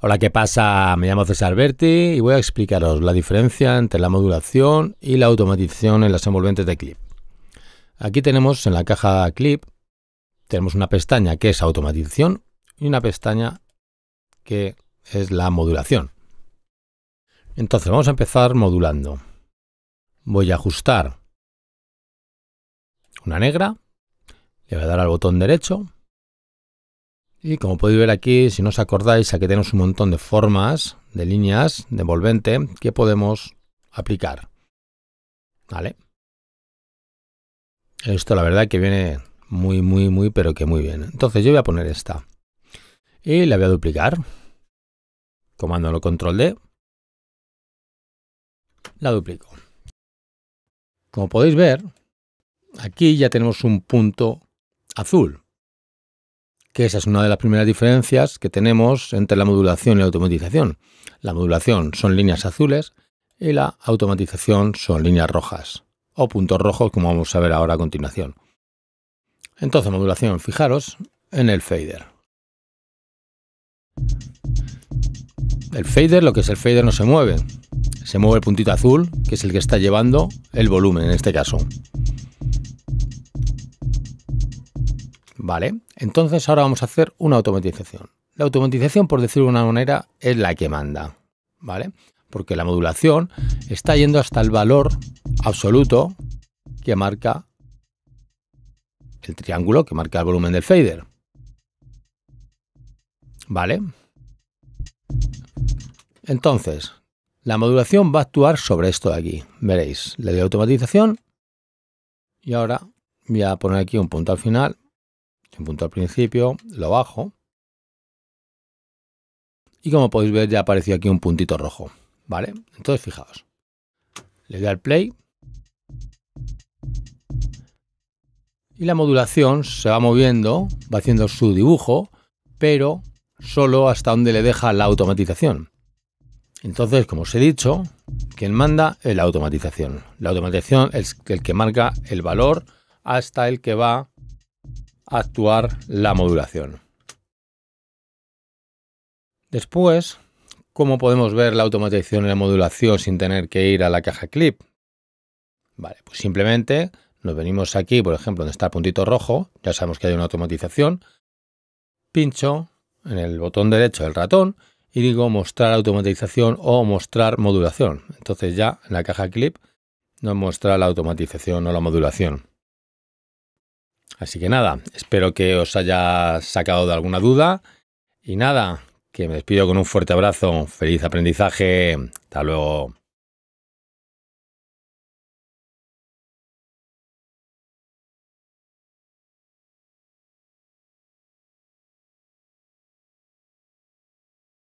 Hola, ¿qué pasa? Me llamo César Berti y voy a explicaros la diferencia entre la modulación y la automatización en las envolventes de clip. Aquí tenemos en la caja clip, tenemos una pestaña que es automatización y una pestaña que es la modulación. Entonces vamos a empezar modulando. Voy a ajustar una negra, le voy a dar al botón derecho y como podéis ver aquí, si no os acordáis, aquí tenemos un montón de formas, de líneas, de envolvente, que podemos aplicar. ¿Vale? Esto la verdad que viene muy, muy, muy, pero que muy bien. Entonces yo voy a poner esta. Y la voy a duplicar. Comando control D. La duplico. Como podéis ver, aquí ya tenemos un punto azul que esa es una de las primeras diferencias que tenemos entre la modulación y la automatización. La modulación son líneas azules y la automatización son líneas rojas o puntos rojos como vamos a ver ahora a continuación. Entonces modulación, fijaros en el fader. El fader, lo que es el fader no se mueve. Se mueve el puntito azul, que es el que está llevando el volumen en este caso. Vale, entonces ahora vamos a hacer una automatización. La automatización, por decirlo de una manera, es la que manda, ¿vale? Porque la modulación está yendo hasta el valor absoluto que marca el triángulo, que marca el volumen del fader. ¿Vale? Entonces, la modulación va a actuar sobre esto de aquí. Veréis, le doy automatización y ahora voy a poner aquí un punto al final en punto al principio, lo bajo. Y como podéis ver ya apareció aquí un puntito rojo, ¿vale? Entonces fijaos, le doy al play y la modulación se va moviendo, va haciendo su dibujo, pero solo hasta donde le deja la automatización. Entonces, como os he dicho, quien manda es la automatización. La automatización es el que marca el valor hasta el que va actuar la modulación. Después, ¿cómo podemos ver la automatización y la modulación sin tener que ir a la caja clip? Vale, pues simplemente nos venimos aquí, por ejemplo, donde está el puntito rojo, ya sabemos que hay una automatización, pincho en el botón derecho del ratón y digo mostrar automatización o mostrar modulación. Entonces ya en la caja clip nos muestra la automatización o la modulación. Así que nada, espero que os haya sacado de alguna duda. Y nada, que me despido con un fuerte abrazo. Feliz aprendizaje. Hasta luego.